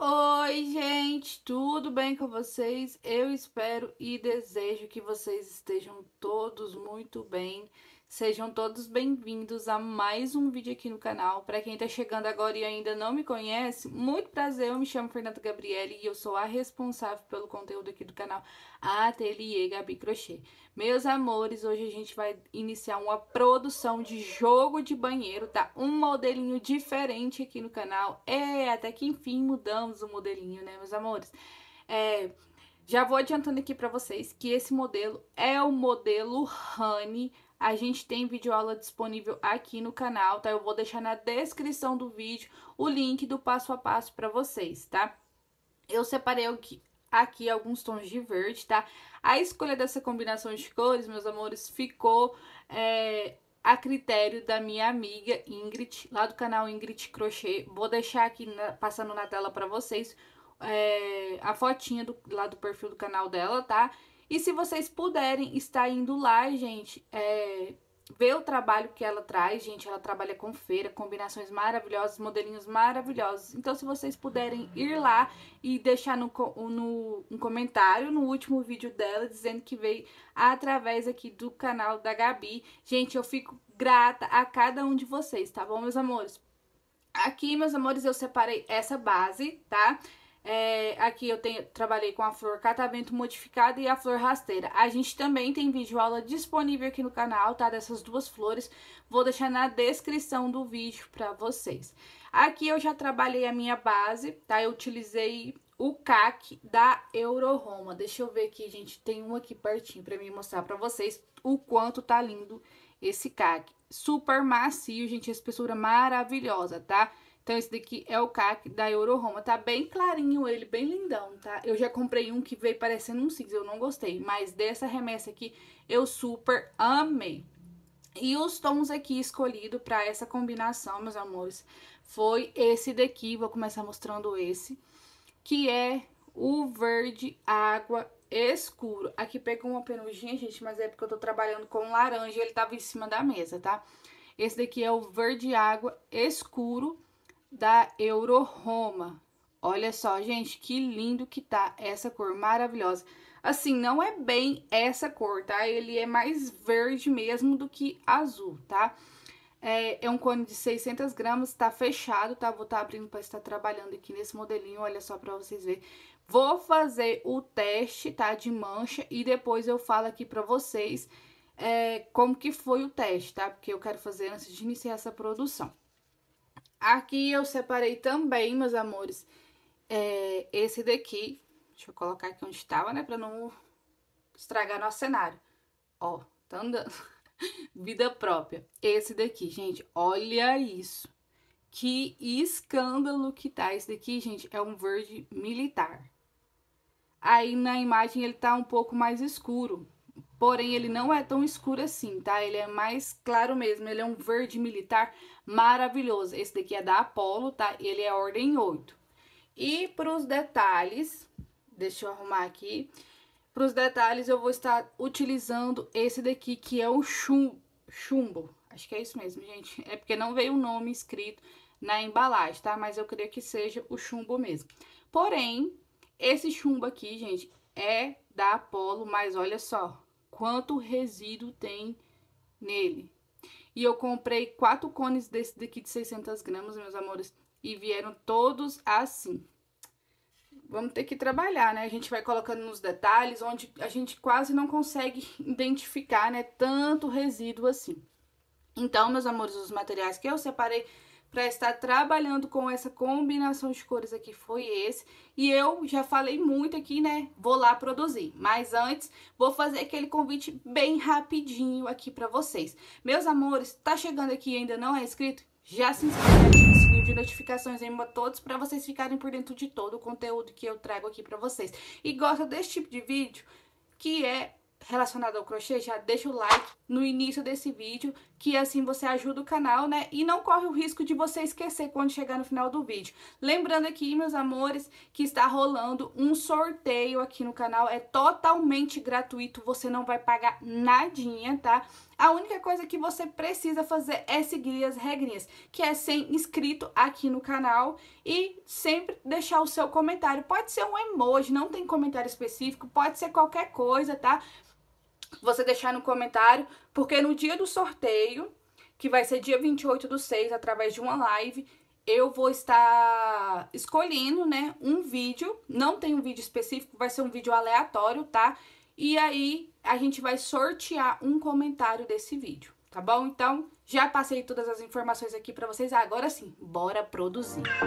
Oi, gente, tudo bem com vocês? Eu espero e desejo que vocês estejam todos muito bem Sejam todos bem-vindos a mais um vídeo aqui no canal. Para quem está chegando agora e ainda não me conhece, muito prazer, eu me chamo Fernanda Gabriele e eu sou a responsável pelo conteúdo aqui do canal Ateliê Gabi Crochê. Meus amores, hoje a gente vai iniciar uma produção de jogo de banheiro, tá? Um modelinho diferente aqui no canal. É, até que enfim mudamos o modelinho, né, meus amores? É, já vou adiantando aqui para vocês que esse modelo é o modelo Honey a gente tem videoaula disponível aqui no canal, tá? Eu vou deixar na descrição do vídeo o link do passo a passo para vocês, tá? Eu separei aqui, aqui alguns tons de verde, tá? A escolha dessa combinação de cores, meus amores, ficou é, a critério da minha amiga Ingrid, lá do canal Ingrid Crochê. Vou deixar aqui na, passando na tela para vocês é, a fotinha do, lá do perfil do canal dela, tá? E se vocês puderem estar indo lá, gente, é, ver o trabalho que ela traz, gente, ela trabalha com feira, combinações maravilhosas, modelinhos maravilhosos. Então, se vocês puderem ir lá e deixar no, no, um comentário no último vídeo dela, dizendo que veio através aqui do canal da Gabi. Gente, eu fico grata a cada um de vocês, tá bom, meus amores? Aqui, meus amores, eu separei essa base, tá? Tá? É, aqui eu tenho, trabalhei com a flor catavento modificada e a flor rasteira. A gente também tem vídeo aula disponível aqui no canal, tá? Dessas duas flores. Vou deixar na descrição do vídeo para vocês. Aqui eu já trabalhei a minha base, tá? Eu utilizei o CAC da Euroroma. Deixa eu ver aqui, gente. Tem um aqui pertinho para mim mostrar para vocês o quanto tá lindo esse CAC. Super macio, gente. espessura maravilhosa, Tá? Então, esse daqui é o CAC da Euroroma. Tá bem clarinho ele, bem lindão, tá? Eu já comprei um que veio parecendo um cinza, eu não gostei. Mas dessa remessa aqui, eu super amei. E os tons aqui escolhido para essa combinação, meus amores, foi esse daqui. Vou começar mostrando esse, que é o verde água escuro. Aqui pegou uma penugem, gente, mas é porque eu tô trabalhando com laranja e ele tava em cima da mesa, tá? Esse daqui é o verde água escuro da Euro Roma. Olha só, gente, que lindo que tá essa cor maravilhosa. Assim, não é bem essa cor, tá? Ele é mais verde mesmo do que azul, tá? É, é um cone de 600 gramas, tá fechado, tá? Vou estar tá abrindo pra estar trabalhando aqui nesse modelinho, olha só pra vocês verem. Vou fazer o teste, tá? De mancha e depois eu falo aqui pra vocês é, como que foi o teste, tá? Porque eu quero fazer antes de iniciar essa produção. Aqui eu separei também, meus amores, é, esse daqui. Deixa eu colocar aqui onde estava, né? Pra não estragar nosso cenário. Ó, tá andando. Vida própria. Esse daqui, gente, olha isso. Que escândalo que tá esse daqui, gente. É um verde militar. Aí na imagem ele tá um pouco mais escuro. Porém, ele não é tão escuro assim, tá? Ele é mais claro mesmo, ele é um verde militar maravilhoso. Esse daqui é da Apollo, tá? Ele é ordem 8. E para os detalhes, deixa eu arrumar aqui. Para os detalhes, eu vou estar utilizando esse daqui, que é o chum, chumbo. Acho que é isso mesmo, gente. É porque não veio o nome escrito na embalagem, tá? Mas eu creio que seja o chumbo mesmo. Porém, esse chumbo aqui, gente, é da Apollo, mas olha só quanto resíduo tem nele. E eu comprei quatro cones desse daqui de 600 gramas, meus amores, e vieram todos assim. Vamos ter que trabalhar, né? A gente vai colocando nos detalhes, onde a gente quase não consegue identificar, né, tanto resíduo assim. Então, meus amores, os materiais que eu separei para estar trabalhando com essa combinação de cores aqui foi esse. E eu já falei muito aqui, né? Vou lá produzir. Mas antes, vou fazer aquele convite bem rapidinho aqui para vocês. Meus amores, tá chegando aqui e ainda não é inscrito? Já se inscreve aqui no sininho de notificações em todos para vocês ficarem por dentro de todo o conteúdo que eu trago aqui para vocês. E gosta desse tipo de vídeo? Que é relacionado ao crochê, já deixa o like no início desse vídeo, que assim você ajuda o canal, né? E não corre o risco de você esquecer quando chegar no final do vídeo. Lembrando aqui, meus amores, que está rolando um sorteio aqui no canal, é totalmente gratuito, você não vai pagar nadinha, tá? A única coisa que você precisa fazer é seguir as regrinhas, que é ser inscrito aqui no canal e sempre deixar o seu comentário. Pode ser um emoji, não tem comentário específico, pode ser qualquer coisa, tá? você deixar no comentário, porque no dia do sorteio, que vai ser dia 28 do 6, através de uma live, eu vou estar escolhendo, né, um vídeo, não tem um vídeo específico, vai ser um vídeo aleatório, tá? E aí a gente vai sortear um comentário desse vídeo, tá bom? Então, já passei todas as informações aqui para vocês, agora sim, bora produzir. Música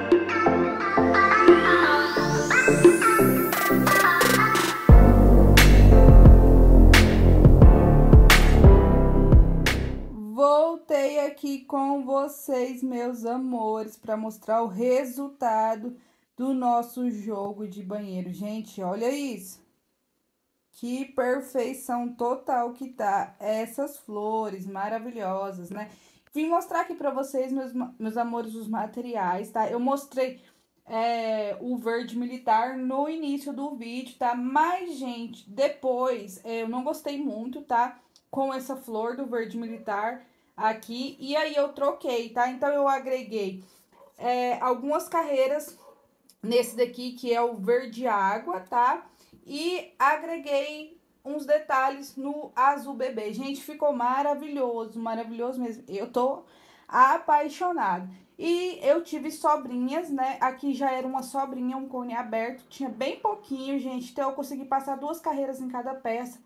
ah, ah, ah. vocês, meus amores, para mostrar o resultado do nosso jogo de banheiro. Gente, olha isso. Que perfeição total que tá essas flores maravilhosas, né? Vim mostrar aqui para vocês, meus, meus amores, os materiais, tá? Eu mostrei é, o verde militar no início do vídeo, tá? Mas, gente, depois, é, eu não gostei muito, tá? Com essa flor do verde militar aqui. E aí eu troquei, tá? Então, eu agreguei é, algumas carreiras nesse daqui, que é o verde água, tá? E agreguei uns detalhes no azul bebê. Gente, ficou maravilhoso, maravilhoso mesmo. Eu tô apaixonada. E eu tive sobrinhas, né? Aqui já era uma sobrinha, um cone aberto. Tinha bem pouquinho, gente. Então, eu consegui passar duas carreiras em cada peça.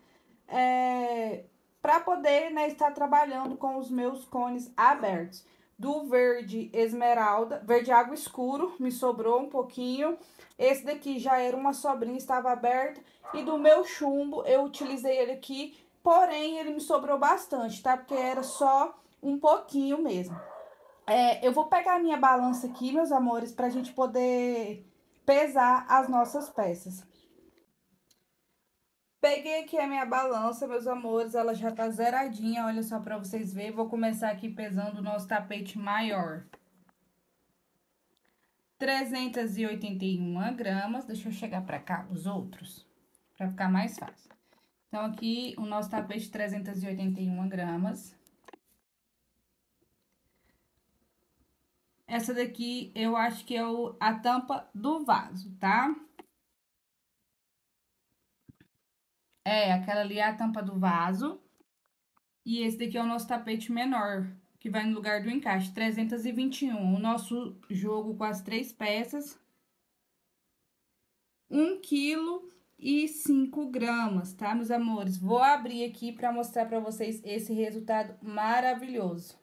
É para poder né, estar trabalhando com os meus cones abertos. Do verde esmeralda, verde água escuro, me sobrou um pouquinho. Esse daqui já era uma sobrinha, estava aberta. E do meu chumbo, eu utilizei ele aqui, porém ele me sobrou bastante, tá? Porque era só um pouquinho mesmo. É, eu vou pegar a minha balança aqui, meus amores, para a gente poder pesar as nossas peças. Peguei aqui a minha balança, meus amores, ela já tá zeradinha, olha só pra vocês verem. Vou começar aqui pesando o nosso tapete maior. 381 gramas, deixa eu chegar pra cá os outros, pra ficar mais fácil. Então, aqui o nosso tapete 381 gramas. Essa daqui eu acho que é o, a tampa do vaso, tá? Tá? É, aquela ali é a tampa do vaso. E esse daqui é o nosso tapete menor, que vai no lugar do encaixe, 321. O nosso jogo com as três peças, 1 kg e 5 gramas, tá, meus amores? Vou abrir aqui para mostrar para vocês esse resultado maravilhoso.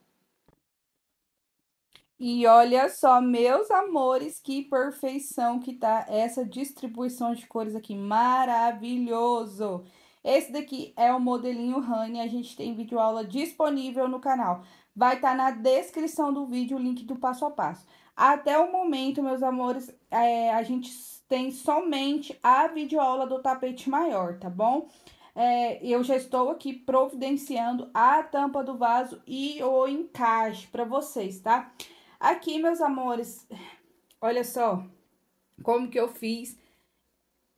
E olha só, meus amores, que perfeição que tá essa distribuição de cores aqui, maravilhoso! Esse daqui é o modelinho Honey, a gente tem vídeo aula disponível no canal. Vai estar tá na descrição do vídeo o link do passo a passo. Até o momento, meus amores, é, a gente tem somente a videoaula do tapete maior, tá bom? É, eu já estou aqui providenciando a tampa do vaso e o encaixe para vocês, tá? Aqui, meus amores, olha só como que eu fiz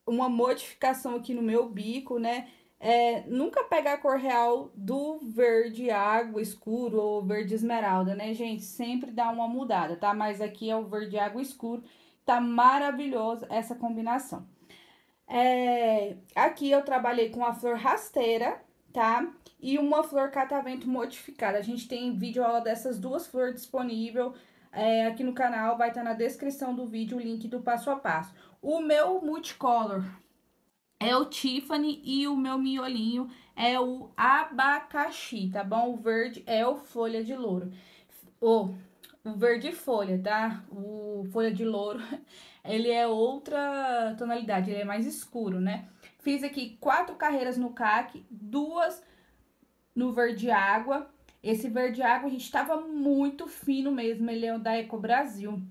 uma modificação aqui no meu bico, né? É, nunca pegar a cor real do verde água escuro ou verde esmeralda, né, gente? Sempre dá uma mudada, tá? Mas aqui é o verde água escuro, tá maravilhosa essa combinação. É, aqui eu trabalhei com a flor rasteira, tá? E uma flor catavento modificada. A gente tem vídeo aula dessas duas flores disponível é, aqui no canal, vai estar tá na descrição do vídeo o link do passo a passo. O meu multicolor é o Tiffany e o meu miolinho é o abacaxi, tá bom? O verde é o folha de louro. O, o verde folha, tá? O folha de louro, ele é outra tonalidade, ele é mais escuro, né? Fiz aqui quatro carreiras no caque, duas no verde água, esse verde água, a gente tava muito fino mesmo, ele é o da Eco Brasil.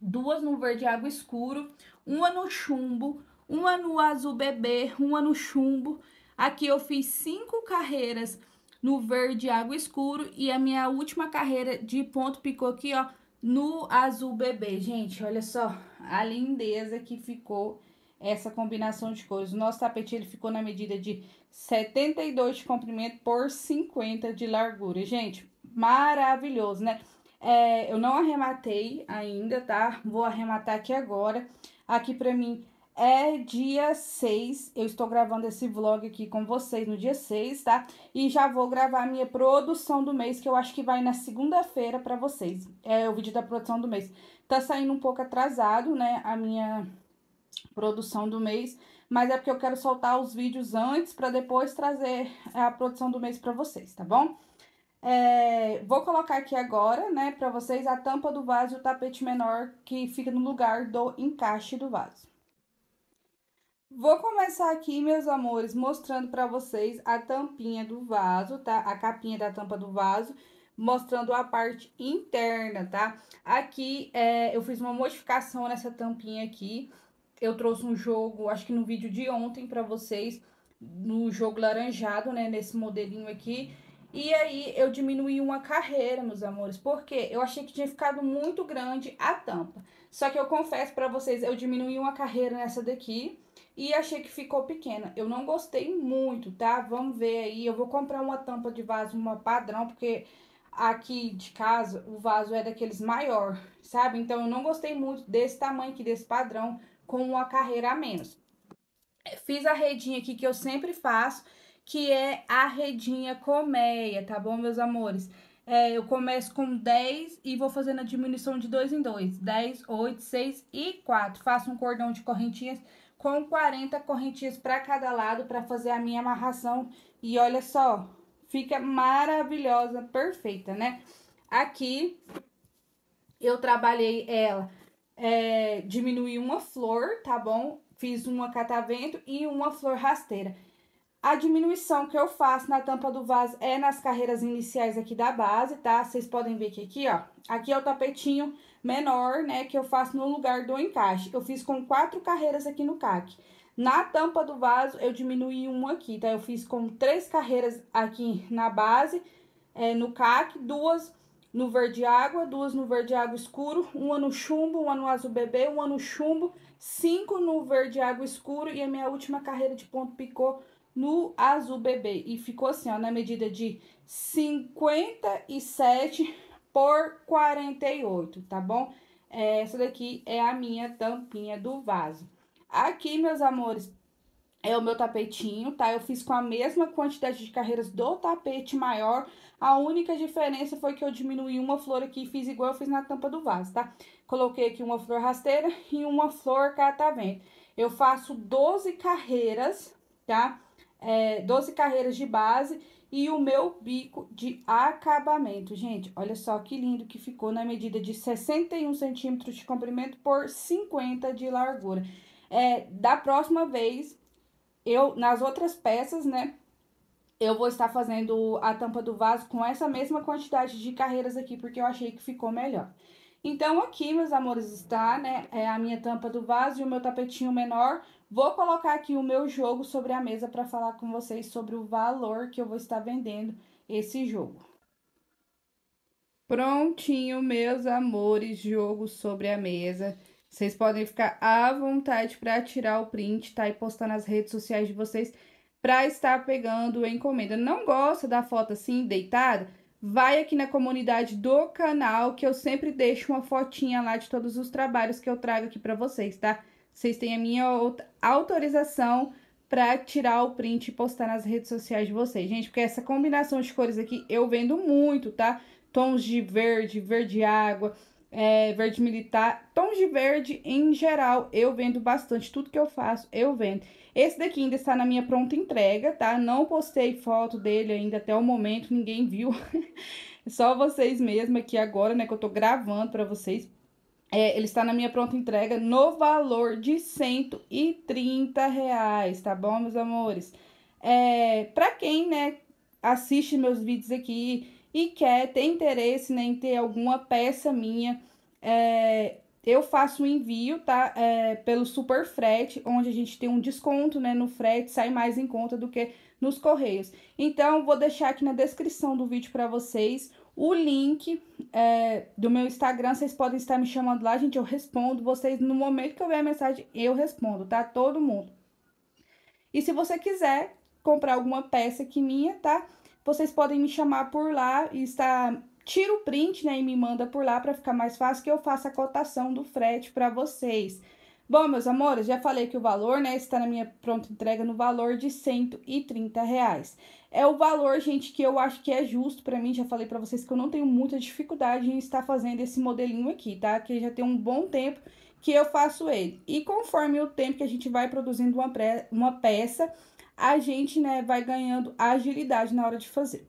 Duas no verde água escuro, uma no chumbo, uma no azul bebê, uma no chumbo. Aqui eu fiz cinco carreiras no verde água escuro e a minha última carreira de ponto picou aqui, ó, no azul bebê. Gente, olha só a lindeza que ficou essa combinação de cores. O nosso tapete ele ficou na medida de 72 de comprimento por 50 de largura. Gente, maravilhoso, né? É, eu não arrematei ainda, tá? Vou arrematar aqui agora. Aqui pra mim é dia 6. Eu estou gravando esse vlog aqui com vocês no dia 6, tá? E já vou gravar a minha produção do mês, que eu acho que vai na segunda-feira pra vocês. É o vídeo da produção do mês. Tá saindo um pouco atrasado, né? A minha produção do mês, mas é porque eu quero soltar os vídeos antes para depois trazer a produção do mês para vocês, tá bom? É, vou colocar aqui agora, né, para vocês a tampa do vaso e o tapete menor que fica no lugar do encaixe do vaso. Vou começar aqui, meus amores, mostrando para vocês a tampinha do vaso, tá? A capinha da tampa do vaso, mostrando a parte interna, tá? Aqui, é, eu fiz uma modificação nessa tampinha aqui, eu trouxe um jogo, acho que no vídeo de ontem para vocês, no jogo laranjado, né, nesse modelinho aqui. E aí eu diminuí uma carreira, meus amores, porque eu achei que tinha ficado muito grande a tampa. Só que eu confesso para vocês, eu diminuí uma carreira nessa daqui e achei que ficou pequena. Eu não gostei muito, tá? Vamos ver aí, eu vou comprar uma tampa de vaso, uma padrão, porque aqui de casa o vaso é daqueles maior, sabe? Então eu não gostei muito desse tamanho aqui, desse padrão com uma carreira a menos. Fiz a redinha aqui que eu sempre faço, que é a redinha colmeia, tá bom, meus amores? É, eu começo com 10 e vou fazendo a diminuição de 2 em 2. 10, 8, 6 e 4. Faço um cordão de correntinhas com 40 correntinhas para cada lado para fazer a minha amarração. E olha só, fica maravilhosa, perfeita, né? Aqui eu trabalhei ela é, diminuí uma flor, tá bom? Fiz uma catavento e uma flor rasteira. A diminuição que eu faço na tampa do vaso é nas carreiras iniciais aqui da base, tá? Vocês podem ver que aqui, ó, aqui é o tapetinho menor, né, que eu faço no lugar do encaixe. Eu fiz com quatro carreiras aqui no caque. Na tampa do vaso, eu diminuí uma aqui, tá? Eu fiz com três carreiras aqui na base, é, no caque, duas no verde água, duas no verde água escuro, uma no chumbo, uma no azul bebê, uma no chumbo, cinco no verde água escuro e a minha última carreira de ponto picou no azul bebê. E ficou assim, ó, na medida de 57 por 48, tá bom? Essa daqui é a minha tampinha do vaso. Aqui, meus amores, é o meu tapetinho, tá? Eu fiz com a mesma quantidade de carreiras do tapete maior. A única diferença foi que eu diminui uma flor aqui e fiz igual eu fiz na tampa do vaso, tá? Coloquei aqui uma flor rasteira e uma flor catavento. Eu faço 12 carreiras, tá? É, 12 carreiras de base e o meu bico de acabamento. Gente, olha só que lindo que ficou na medida de 61 centímetros de comprimento por 50 de largura. É, da próxima vez, eu nas outras peças, né, eu vou estar fazendo a tampa do vaso com essa mesma quantidade de carreiras aqui, porque eu achei que ficou melhor. Então, aqui, meus amores, está, né, é a minha tampa do vaso e o meu tapetinho menor. Vou colocar aqui o meu jogo sobre a mesa para falar com vocês sobre o valor que eu vou estar vendendo esse jogo. Prontinho, meus amores, jogo sobre a mesa. Vocês podem ficar à vontade para tirar o print, tá? E postar nas redes sociais de vocês para estar pegando a encomenda. Não gosta da foto assim, deitada? Vai aqui na comunidade do canal, que eu sempre deixo uma fotinha lá de todos os trabalhos que eu trago aqui para vocês, tá? Vocês têm a minha autorização para tirar o print e postar nas redes sociais de vocês, gente, porque essa combinação de cores aqui eu vendo muito, tá? Tons de verde, verde água, é, verde militar, tons de verde em geral, eu vendo bastante, tudo que eu faço, eu vendo. Esse daqui ainda está na minha pronta entrega, tá? Não postei foto dele ainda até o momento, ninguém viu. Só vocês mesmos aqui agora, né, que eu tô gravando para vocês. É, ele está na minha pronta entrega no valor de 130 reais, tá bom, meus amores? É, para quem, né, assiste meus vídeos aqui e quer ter interesse né, em ter alguma peça minha, é, eu faço um envio, tá? É, pelo super frete, onde a gente tem um desconto, né? No frete, sai mais em conta do que nos correios. Então, vou deixar aqui na descrição do vídeo para vocês o link é, do meu Instagram. Vocês podem estar me chamando lá, gente. Eu respondo vocês no momento que eu ver a mensagem, eu respondo, tá? Todo mundo. E se você quiser comprar alguma peça aqui minha, tá? vocês podem me chamar por lá e está tira o print, né, e me manda por lá para ficar mais fácil que eu faça a cotação do frete para vocês. Bom, meus amores, já falei que o valor, né, está na minha pronta entrega no valor de 130 reais. É o valor, gente, que eu acho que é justo para mim. Já falei para vocês que eu não tenho muita dificuldade em estar fazendo esse modelinho aqui, tá? Que já tem um bom tempo que eu faço ele. E conforme o tempo que a gente vai produzindo uma, uma peça, a gente né, vai ganhando agilidade na hora de fazer.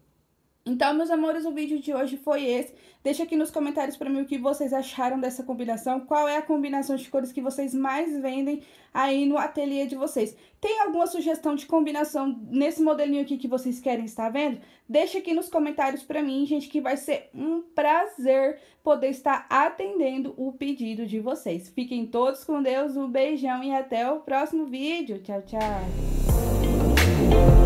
Então, meus amores, o vídeo de hoje foi esse. Deixa aqui nos comentários para mim o que vocês acharam dessa combinação. Qual é a combinação de cores que vocês mais vendem aí no ateliê de vocês. Tem alguma sugestão de combinação nesse modelinho aqui que vocês querem estar vendo? Deixa aqui nos comentários para mim, gente, que vai ser um prazer poder estar atendendo o pedido de vocês. Fiquem todos com Deus, um beijão e até o próximo vídeo. Tchau, tchau! you.